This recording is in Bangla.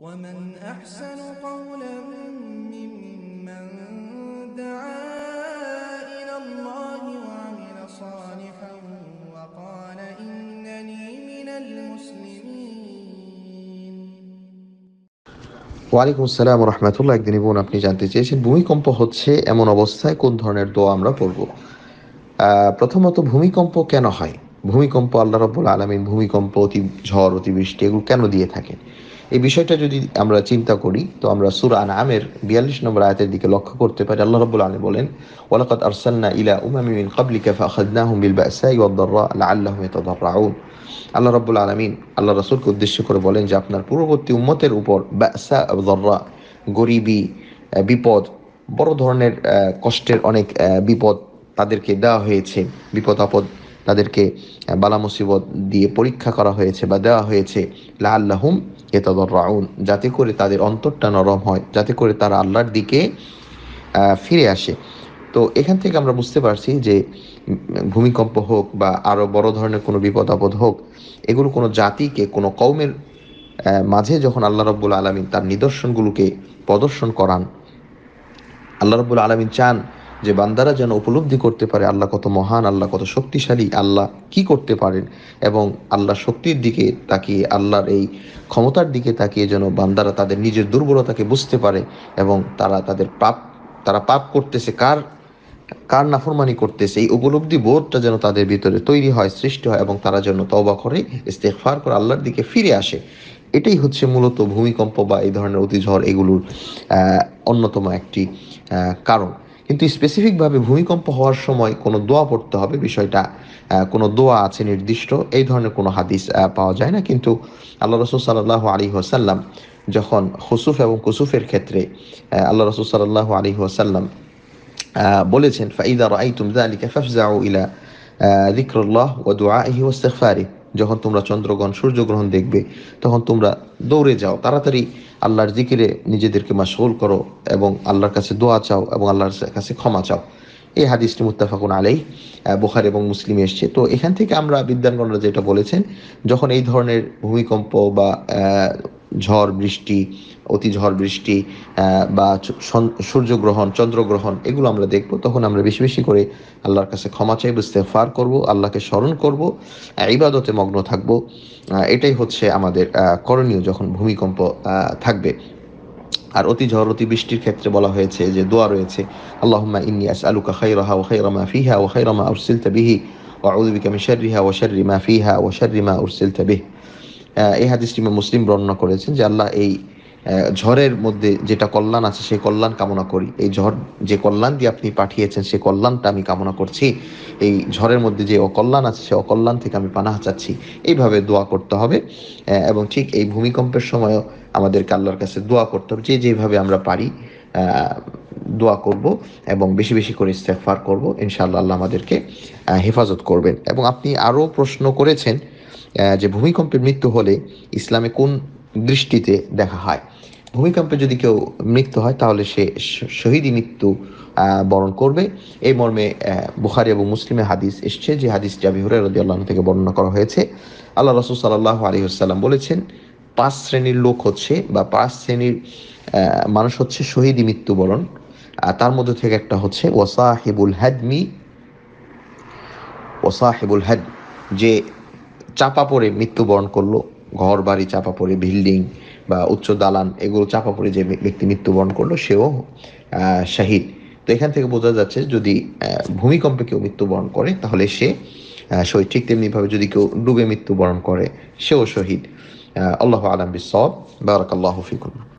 ومن أحسن قولا ممن دعا إلى الله وعمل صالحا وقال إنني من المسلمين ওয়ালাইকুম আসসালাম রহমতুল্লাহ একদিন বোন আপনি জানতে চেয়েছেন ভূমিকম্প হচ্ছে এমন অবস্থায় কোন ধরনের দোয়া আমরা পড়ব প্রথমত ভূমিকম্প কেন হয় ভূমিকম্প আল্লাহ রব্বুল আলমিন ভূমিকম্প অতি ঝড় অতিবৃষ্টি এগুলো কেন দিয়ে থাকেন এই বিষয়টা যদি আমরা চিন্তা করি তো আমরা সুরা আনামের বিয়াল্লিশ নম্বর আয়াতের দিকে লক্ষ্য করতে পারি আল্লাহ রব্বুল আলী বলেন ওয়ালাকাত আরসালনা ইলা উমামি মিন কাবলিকা হুম বিল বাসাই ওয়াদদাররা লাআল্লাহুম ইয়াতাদাররাউন আল্লাহ রব্বুল আলামিন আল্লাহ রাসূলকে উদ্দেশ্য করে বলেন যে আপনার পূর্ববর্তী উম্মতের উপর বাসা দর্রা গরিবি বিপদ বড় ধরনের কষ্টের অনেক বিপদ তাদেরকে দেওয়া হয়েছে বিপদ আপদ তাদেরকে বালা মুসিবত দিয়ে পরীক্ষা করা হয়েছে বা দেওয়া হয়েছে লা আল্লাহম তদর রাউন যাতে করে তাদের অন্তরটা নরম হয় যাতে করে তারা আল্লাহর দিকে ফিরে আসে তো এখান থেকে আমরা বুঝতে পারছি যে ভূমিকম্প হোক বা আরও বড় ধরনের কোনো বিপদ আপদ হোক এগুলো কোনো জাতিকে কোনো কৌমের মাঝে যখন আল্লাহ রব্বুল আলমিন তার নিদর্শনগুলোকে প্রদর্শন করান আল্লাহ রব্বুল আলমিন চান যে বান্দারা যেন উপলব্ধি করতে পারে আল্লাহ কত মহান আল্লাহ কত শক্তিশালী আল্লাহ কি করতে পারেন এবং আল্লাহ শক্তির দিকে তাকিয়ে আল্লাহর এই ক্ষমতার দিকে তাকিয়ে যেন বান্দারা তাদের নিজের দুর্বলতাকে বুঝতে পারে এবং তারা তাদের পাপ তারা পাপ করতেছে কার কার নাফরমানি করতেছে এই উপলব্ধি বোধটা যেন তাদের ভিতরে তৈরি হয় সৃষ্টি হয় এবং তারা যেন তওবা করে ইস্তেফার করে আল্লাহর দিকে ফিরে আসে এটাই হচ্ছে মূলত ভূমিকম্প বা এই ধরনের অতিঝড় এগুলোর অন্যতম একটি কারণ কিন্তু স্পেসিফিকভাবে ভূমিকম্প হওয়ার সময় কোনো দোয়া পড়তে হবে বিষয়টা কোনো দোয়া আছে নির্দিষ্ট এই ধরনের কোনো হাদিস পাওয়া যায় না কিন্তু আল্লাহ রসুল সাল্লাহ আলী হোসাল্লাম যখন হুসুফ এবং কুসুফের ক্ষেত্রে আল্লাহ রসুল সাল্লাহ আলী হোসাল্লাম বলেছেন ফাইদা রাই তুমজা আলী কাফজাউ ইলা ذكر الله ودعائه واستغفاره যখন তোমরা চন্দ্রগ্রহণ সূর্যগ্রহণ দেখবে তখন তোমরা দৌড়ে যাও তাড়াতাড়ি আল্লাহর জিকিরে নিজেদেরকে মাসগুল করো এবং আল্লাহর কাছে দোয়া চাও এবং আল্লাহর কাছে ক্ষমা চাও এই হাদিসটি মুত্তাফাকুন আলেই বোখার এবং মুসলিম এসছে তো এখান থেকে আমরা বিদ্যানগণরা যেটা বলেছেন যখন এই ধরনের ভূমিকম্প বা ঝড় বৃষ্টি অতি ঝড় বৃষ্টি বা সূর্যগ্রহণ চন্দ্রগ্রহণ এগুলো আমরা দেখব তখন আমরা বেশি বেশি করে আল্লাহর কাছে ক্ষমা চাইব ইস্তেফার করব আল্লাহকে স্মরণ করব ইবাদতে মগ্ন থাকব এটাই হচ্ছে আমাদের করণীয় যখন ভূমিকম্প থাকবে আর অতি ঝড় অতি বৃষ্টির ক্ষেত্রে বলা হয়েছে যে দোয়া রয়েছে আল্লাহমা ইনিয়াস আস আলুকা রহা ও খৈরমা ফিহা ও খৈরমা উরসিল তবিহি ও আউদিকা মিশরিহা ও শর্রিমা ফিহা ও শর্রিমা উরসিল তবিহ এই হাদিসটি মুসলিম বর্ণনা করেছেন যে আল্লাহ এই ঝড়ের মধ্যে যেটা কল্যাণ আছে সেই কল্যাণ কামনা করি এই ঝড় যে কল্যাণ দিয়ে আপনি পাঠিয়েছেন সেই কল্যাণটা আমি কামনা করছি এই ঝড়ের মধ্যে যে অকল্যাণ আছে সে অকল্যাণ থেকে আমি পানাহা চাচ্ছি এইভাবে দোয়া করতে হবে এবং ঠিক এই ভূমিকম্পের সময়ও আমাদের কাল্লার কাছে দোয়া করতে হবে যে যেভাবে আমরা পারি দোয়া করব এবং বেশি বেশি করে ইস্তেফার করব ইনশাআল্লাহ আল্লাহ আমাদেরকে হেফাজত করবেন এবং আপনি আরও প্রশ্ন করেছেন যে ভূমিকম্পের মৃত্যু হলে ইসলামে কোন দৃষ্টিতে দেখা হয় ভূমিকম্পে যদি কেউ মৃত্যু হয় তাহলে সে শহীদই মৃত্যু বরণ করবে এই মর্মে বুখারি এবং মুসলিমের হাদিস এসছে যে হাদিস জাবি হুরে রদি আল্লাহ থেকে বর্ণনা করা হয়েছে আল্লাহ রসুল সাল্লাহ আলী হাসাল্লাম বলেছেন পাঁচ শ্রেণীর লোক হচ্ছে বা পাঁচ শ্রেণীর মানুষ হচ্ছে শহীদই মৃত্যুবরণ তার মধ্যে থেকে একটা হচ্ছে ওসাহেবুল হাদমি ওসাহেবুল হেদ যে চাপা পড়ে মৃত্যুবরণ করলো ঘর বাড়ি চাপা পড়ে বিল্ডিং বা উচ্চ দালান এগুলো চাপা পড়ে যে ব্যক্তি মৃত্যুবরণ করলো সেও শাহিদ তো এখান থেকে বোঝা যাচ্ছে যদি ভূমিকম্পে কেউ মৃত্যুবরণ করে তাহলে সে শহীদ ঠিক তেমনিভাবে যদি কেউ ডুবে মৃত্যুবরণ করে সেও শহীদ আল্লাহ আলম বিসব বারাকাল্লাহ ফিকুল্লা